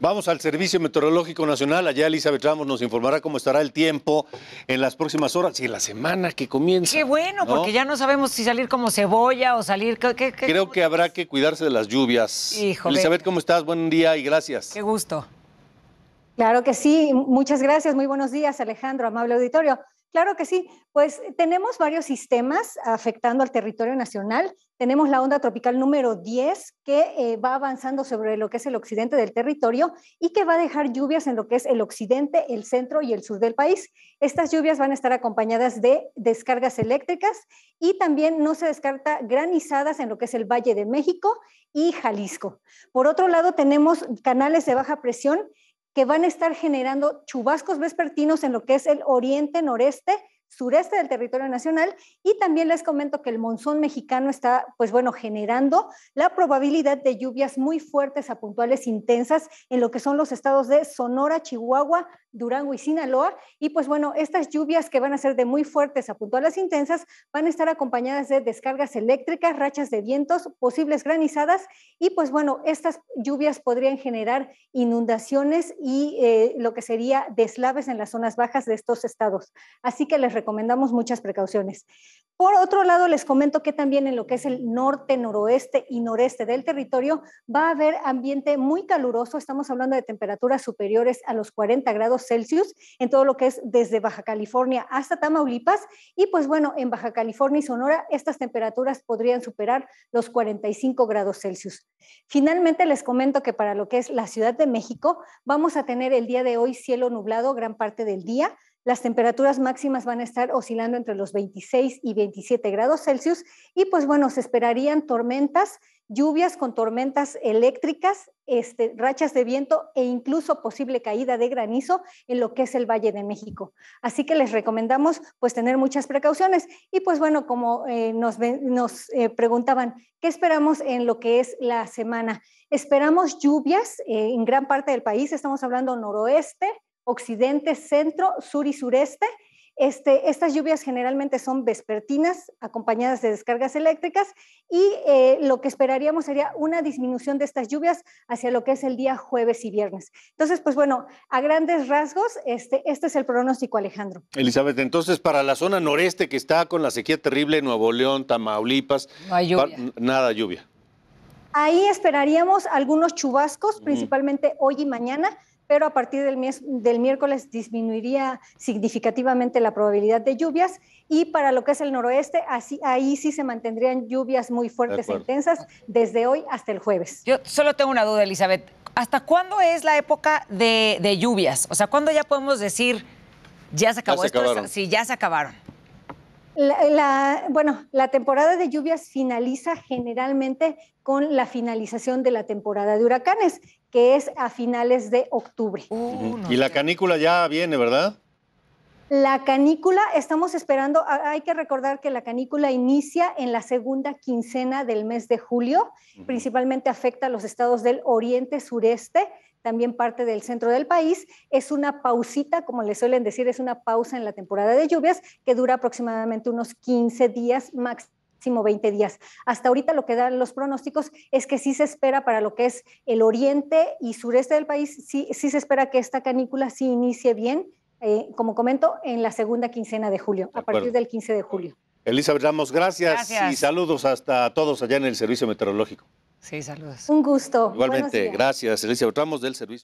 Vamos al Servicio Meteorológico Nacional. Allá Elizabeth Ramos nos informará cómo estará el tiempo en las próximas horas y en la semana que comienza. Qué bueno, porque ya no sabemos si salir como cebolla o salir... Creo que habrá que cuidarse de las lluvias. Hijo Elizabeth, ¿cómo estás? Buen día y gracias. Qué gusto. Claro que sí, muchas gracias, muy buenos días Alejandro, amable auditorio. Claro que sí. Pues eh, tenemos varios sistemas afectando al territorio nacional. Tenemos la onda tropical número 10 que eh, va avanzando sobre lo que es el occidente del territorio y que va a dejar lluvias en lo que es el occidente, el centro y el sur del país. Estas lluvias van a estar acompañadas de descargas eléctricas y también no se descarta granizadas en lo que es el Valle de México y Jalisco. Por otro lado, tenemos canales de baja presión que van a estar generando chubascos vespertinos en lo que es el oriente, noreste sureste del territorio nacional y también les comento que el monzón mexicano está, pues bueno, generando la probabilidad de lluvias muy fuertes a puntuales intensas en lo que son los estados de Sonora, Chihuahua, Durango y Sinaloa. Y pues bueno, estas lluvias que van a ser de muy fuertes a puntuales intensas van a estar acompañadas de descargas eléctricas, rachas de vientos, posibles granizadas y pues bueno, estas lluvias podrían generar inundaciones y eh, lo que sería deslaves en las zonas bajas de estos estados. Así que les recomendamos muchas precauciones. Por otro lado, les comento que también en lo que es el norte, noroeste y noreste del territorio va a haber ambiente muy caluroso. Estamos hablando de temperaturas superiores a los 40 grados Celsius en todo lo que es desde Baja California hasta Tamaulipas. Y pues bueno, en Baja California y Sonora estas temperaturas podrían superar los 45 grados Celsius. Finalmente, les comento que para lo que es la Ciudad de México vamos a tener el día de hoy cielo nublado gran parte del día las temperaturas máximas van a estar oscilando entre los 26 y 27 grados Celsius y pues bueno, se esperarían tormentas, lluvias con tormentas eléctricas, este, rachas de viento e incluso posible caída de granizo en lo que es el Valle de México. Así que les recomendamos pues tener muchas precauciones y pues bueno, como eh, nos, eh, preguntaban, ¿qué esperamos en lo que es la semana? Esperamos lluvias eh, en gran parte del país, estamos hablando noroeste, occidente, centro, sur y sureste. Este, estas lluvias generalmente son vespertinas, acompañadas de descargas eléctricas, y eh, lo que esperaríamos sería una disminución de estas lluvias hacia lo que es el día jueves y viernes. Entonces, pues bueno, a grandes rasgos, este, este es el pronóstico, Alejandro. Elizabeth, entonces para la zona noreste que está con la sequía terrible, Nuevo León, Tamaulipas, nada lluvia. Ahí esperaríamos algunos chubascos, principalmente hoy y mañana, pero a partir del, miércoles disminuiría significativamente la probabilidad de lluvias y para lo que es el noroeste, ahí sí se mantendrían lluvias muy fuertes e intensas desde hoy hasta el jueves. Yo solo tengo una duda, Elizabeth. ¿Hasta cuándo es la época de, lluvias? O sea, ¿cuándo ya podemos decir ya se acabó Sí, ya se acabaron. bueno, la temporada de lluvias finaliza generalmente con la finalización de la temporada de huracanes, que es a finales de octubre. Uh, y la canícula ya viene, ¿verdad? La canícula, estamos esperando, hay que recordar que la canícula inicia en la segunda quincena del mes de julio, principalmente afecta a los estados del oriente, sureste, también parte del centro del país. Es una pausita, como le suelen decir, es una pausa en la temporada de lluvias que dura aproximadamente unos 15 días máximo 20 días. Hasta ahorita lo que dan los pronósticos es que sí se espera para lo que es el oriente y sureste del país, sí, sí se espera que esta canícula sí inicie bien, eh, como comento, en la segunda quincena de julio, a partir del 15 de julio. Elisa, Ramos, gracias, y saludos hasta todos allá en el Servicio Meteorológico. Sí, saludos. Un gusto. Igualmente, gracias, Elisa. Ramos del Servicio.